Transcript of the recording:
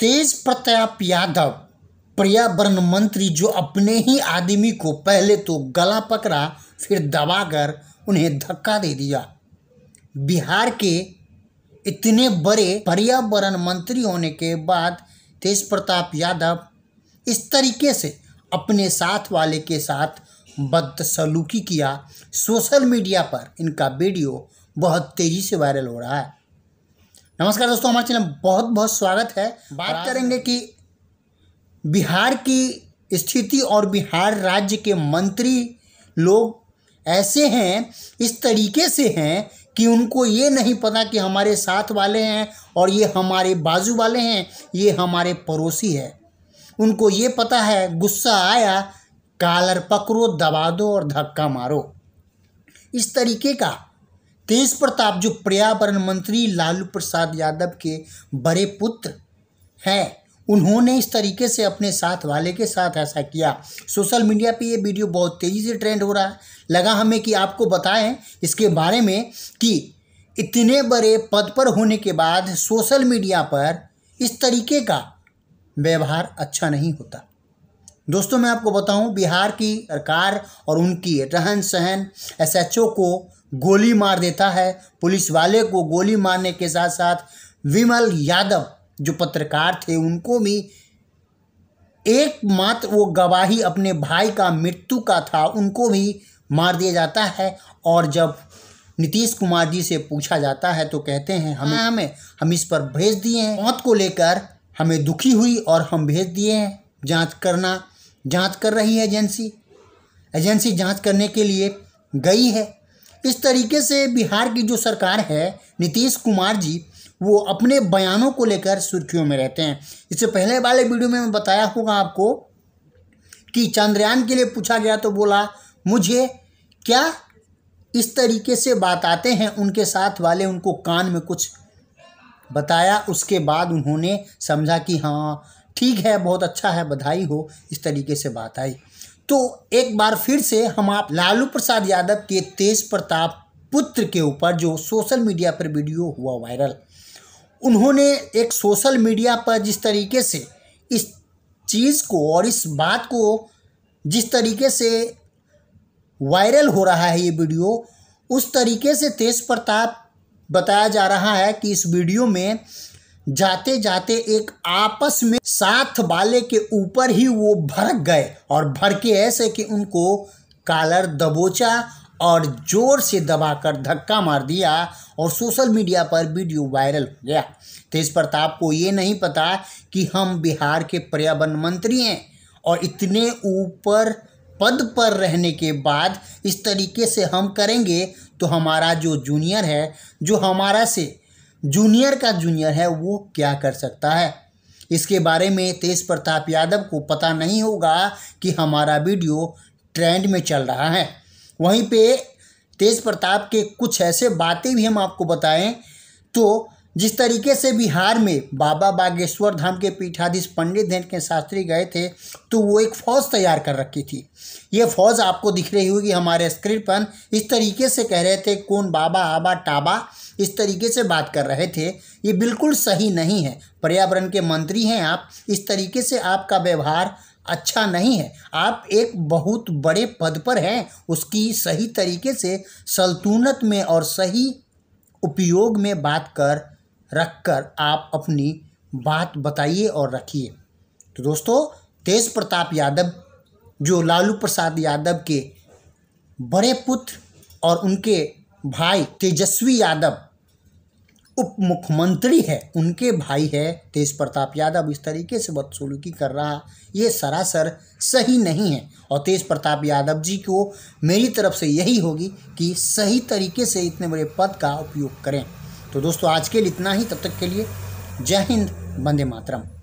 तेज प्रताप यादव पर्यावरण मंत्री जो अपने ही आदमी को पहले तो गला पकड़ा फिर दबाकर उन्हें धक्का दे दिया बिहार के इतने बड़े पर्यावरण मंत्री होने के बाद तेज प्रताप यादव इस तरीके से अपने साथ वाले के साथ बदसलूकी किया सोशल मीडिया पर इनका वीडियो बहुत तेज़ी से वायरल हो रहा है नमस्कार दोस्तों हमारे चैनल बहुत बहुत स्वागत है बात करेंगे कि बिहार की स्थिति और बिहार राज्य के मंत्री लोग ऐसे हैं इस तरीके से हैं कि उनको ये नहीं पता कि हमारे साथ वाले हैं और ये हमारे बाजू वाले हैं ये हमारे पड़ोसी है उनको ये पता है गुस्सा आया कालर पकड़ो दबा दो और धक्का मारो इस तरीके का तेज प्रताप जो पर्यावरण मंत्री लालू प्रसाद यादव के बड़े पुत्र हैं उन्होंने इस तरीके से अपने साथ वाले के साथ ऐसा किया सोशल मीडिया पे ये वीडियो बहुत तेज़ी से ट्रेंड हो रहा है लगा हमें कि आपको बताएं इसके बारे में कि इतने बड़े पद पर होने के बाद सोशल मीडिया पर इस तरीके का व्यवहार अच्छा नहीं होता दोस्तों मैं आपको बताऊं बिहार की सरकार और उनकी रहन सहन एसएचओ को गोली मार देता है पुलिस वाले को गोली मारने के साथ साथ विमल यादव जो पत्रकार थे उनको भी एकमात्र वो गवाही अपने भाई का मृत्यु का था उनको भी मार दिया जाता है और जब नीतीश कुमार जी से पूछा जाता है तो कहते हैं हमें हाँ। हमें हम इस पर भेज दिए हैं मौत को लेकर हमें दुखी हुई और हम भेज दिए हैं जांच करना जांच कर रही है एजेंसी एजेंसी जांच करने के लिए गई है इस तरीके से बिहार की जो सरकार है नीतीश कुमार जी वो अपने बयानों को लेकर सुर्खियों में रहते हैं इससे पहले वाले वीडियो में मैं बताया होगा आपको कि चंद्रयान के लिए पूछा गया तो बोला मुझे क्या इस तरीके से बात आते हैं उनके साथ वाले उनको कान में कुछ बताया उसके बाद उन्होंने समझा कि हाँ ठीक है बहुत अच्छा है बधाई हो इस तरीके से बात आई तो एक बार फिर से हम आप लालू प्रसाद यादव के तेज प्रताप पुत्र के ऊपर जो सोशल मीडिया पर वीडियो हुआ वायरल उन्होंने एक सोशल मीडिया पर जिस तरीके से इस चीज़ को और इस बात को जिस तरीके से वायरल हो रहा है ये वीडियो उस तरीके से तेज प्रताप बताया जा रहा है कि इस वीडियो में जाते जाते एक आपस में साथ वाले के ऊपर ही वो भड़क गए और भड़के ऐसे कि उनको कालर दबोचा और जोर से दबाकर धक्का मार दिया और सोशल मीडिया पर वीडियो वायरल हो गया तेज प्रताप को ये नहीं पता कि हम बिहार के पर्यावरण मंत्री हैं और इतने ऊपर पद पर रहने के बाद इस तरीके से हम करेंगे तो हमारा जो जूनियर है जो हमारा से जूनियर का जूनियर है वो क्या कर सकता है इसके बारे में तेज प्रताप यादव को पता नहीं होगा कि हमारा वीडियो ट्रेंड में चल रहा है वहीं पे तेज प्रताप के कुछ ऐसे बातें भी हम आपको बताएं तो जिस तरीके से बिहार में बाबा बागेश्वर धाम के पीठाधीश पंडित धैन के शास्त्री गए थे तो वो एक फौज तैयार कर रखी थी ये फौज आपको दिख रही होगी हमारे स्क्रीन पर इस तरीके से कह रहे थे कौन बाबा आबा टाबा इस तरीके से बात कर रहे थे ये बिल्कुल सही नहीं है पर्यावरण के मंत्री हैं आप इस तरीके से आपका व्यवहार अच्छा नहीं है आप एक बहुत बड़े पद पर हैं उसकी सही तरीके से सल्तनत में और सही उपयोग में बात कर रख कर आप अपनी बात बताइए और रखिए तो दोस्तों तेज प्रताप यादव जो लालू प्रसाद यादव के बड़े पुत्र और उनके भाई तेजस्वी यादव उप मुख्यमंत्री है उनके भाई है तेज प्रताप यादव इस तरीके से बदसलूकी कर रहा ये सरासर सही नहीं है और तेज प्रताप यादव जी को मेरी तरफ से यही होगी कि सही तरीके से इतने बड़े पद का उपयोग करें तो दोस्तों आज के लिए इतना ही तब तक के लिए जय हिंद वंदे मातरम